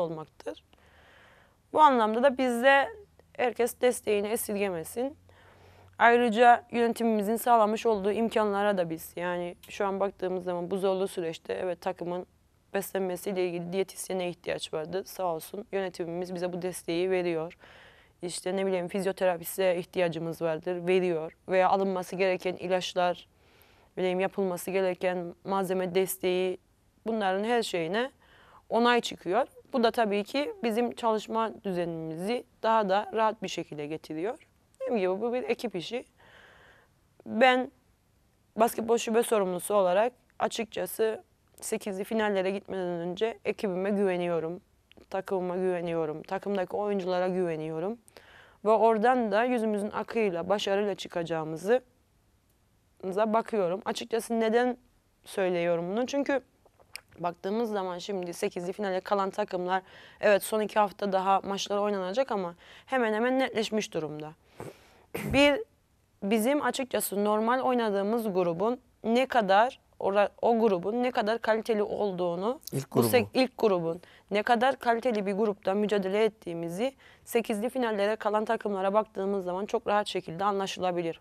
olmaktır. Bu anlamda da bizde herkes desteğini esirgemesin. Ayrıca yönetimimizin sağlamış olduğu imkanlara da biz yani şu an baktığımız zaman bu zorlu süreçte evet takımın beslenmesiyle ilgili diyetisyene ihtiyaç vardı. Sağ olsun yönetimimiz bize bu desteği veriyor. İşte ne bileyim fizyoterapiste ihtiyacımız vardır, veriyor. Veya alınması gereken ilaçlar, bileyim yapılması gereken malzeme desteği bunların her şeyine onay çıkıyor. Bu da tabii ki bizim çalışma düzenimizi daha da rahat bir şekilde getiriyor. Dediğim gibi bu bir ekip işi. Ben basketbol şube sorumlusu olarak açıkçası 8'li finallere gitmeden önce ekibime güveniyorum. Takımıma güveniyorum. Takımdaki oyunculara güveniyorum. Ve oradan da yüzümüzün akıyla, başarıyla çıkacağımızı bakıyorum. Açıkçası neden söylüyorum bunu? Çünkü baktığımız zaman şimdi 8'li finale kalan takımlar evet son iki hafta daha maçlar oynanacak ama hemen hemen netleşmiş durumda. Bir bizim açıkçası normal oynadığımız grubun ne kadar o grubun ne kadar kaliteli olduğunu ilk, grubu. bu ilk grubun ne kadar kaliteli bir grupta mücadele ettiğimizi 8'li finallere kalan takımlara baktığımız zaman çok rahat şekilde anlaşılabilir.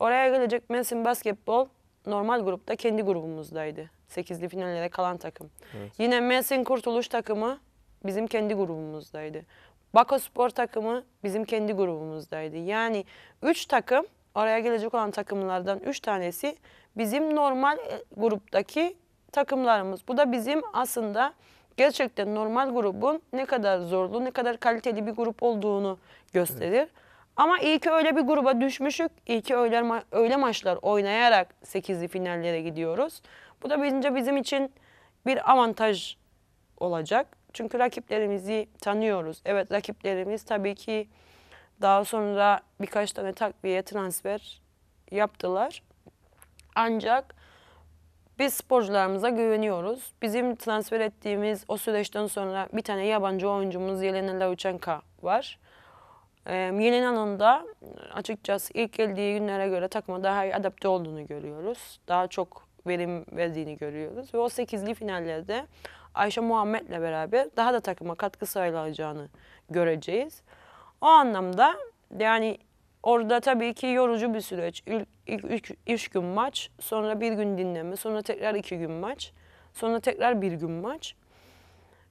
Oraya gelecek Mersin Basketbol normal grupta kendi grubumuzdaydı. Sekizli finallere kalan takım. Evet. Yine Mersin Kurtuluş takımı bizim kendi grubumuzdaydı. Bako Spor takımı bizim kendi grubumuzdaydı. Yani üç takım, oraya gelecek olan takımlardan üç tanesi bizim normal e, gruptaki takımlarımız. Bu da bizim aslında gerçekten normal grubun ne kadar zorlu, ne kadar kaliteli bir grup olduğunu gösterir. Evet. Ama iyi ki öyle bir gruba düşmüşük. İyi ki öyle, ma öyle maçlar oynayarak 8'li finallere gidiyoruz. Bu da bence bizim için bir avantaj olacak. Çünkü rakiplerimizi tanıyoruz. Evet rakiplerimiz tabii ki daha sonra birkaç tane takviye transfer yaptılar. Ancak biz sporcularımıza güveniyoruz. Bizim transfer ettiğimiz o süreçten sonra bir tane yabancı oyuncumuz Yelena Lauchenka var. Ee, Milena'nın da e, açıkçası ilk geldiği günlere göre takıma daha iyi adapte olduğunu görüyoruz. Daha çok verim verdiğini görüyoruz. Ve o 8'li finallerde Ayşe Muhammed'le beraber daha da takıma katkı sayılacağını göreceğiz. O anlamda yani orada tabii ki yorucu bir süreç. İlk, ilk üç, üç gün maç, sonra bir gün dinleme, sonra tekrar iki gün maç, sonra tekrar bir gün maç.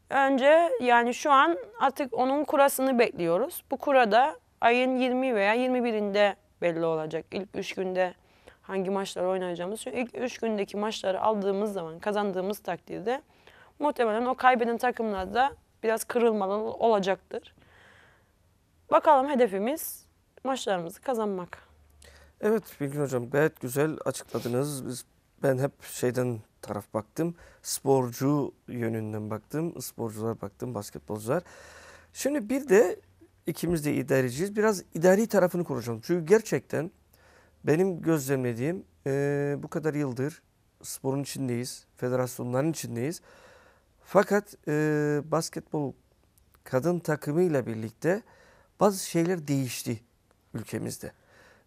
Önce yani şu an artık onun kurasını bekliyoruz. Bu kurada ayın 20 veya 21'inde belli olacak. İlk 3 günde hangi maçları oynayacağımız. Çünkü ilk 3 gündeki maçları aldığımız zaman, kazandığımız takdirde muhtemelen o kaybeden takımlar da biraz kırılmalı olacaktır. Bakalım hedefimiz maçlarımızı kazanmak. Evet Bilgin Hocam gayet güzel açıkladınız. Biz ben hep şeyden taraf baktım. Sporcu yönünden baktım. Sporcular baktım, basketbolcular. Şimdi bir de ikimiz de idareciyiz. Biraz idari tarafını konuşalım. Çünkü gerçekten benim gözlemlediğim e, bu kadar yıldır sporun içindeyiz. Federasyonların içindeyiz. Fakat e, basketbol kadın takımıyla birlikte bazı şeyler değişti ülkemizde.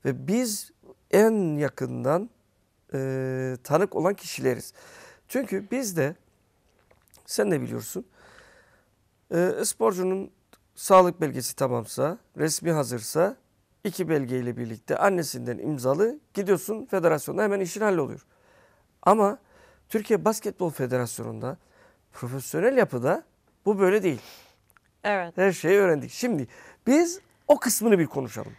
Ve biz en yakından e, tanık olan kişileriz. Çünkü biz de sen de biliyorsun e, sporcunun sağlık belgesi tamamsa, resmi hazırsa iki belgeyle birlikte annesinden imzalı gidiyorsun federasyonda hemen işin halloluyor. Ama Türkiye Basketbol Federasyonu'nda profesyonel yapıda bu böyle değil. Evet. Her şeyi öğrendik. Şimdi biz o kısmını bir konuşalım.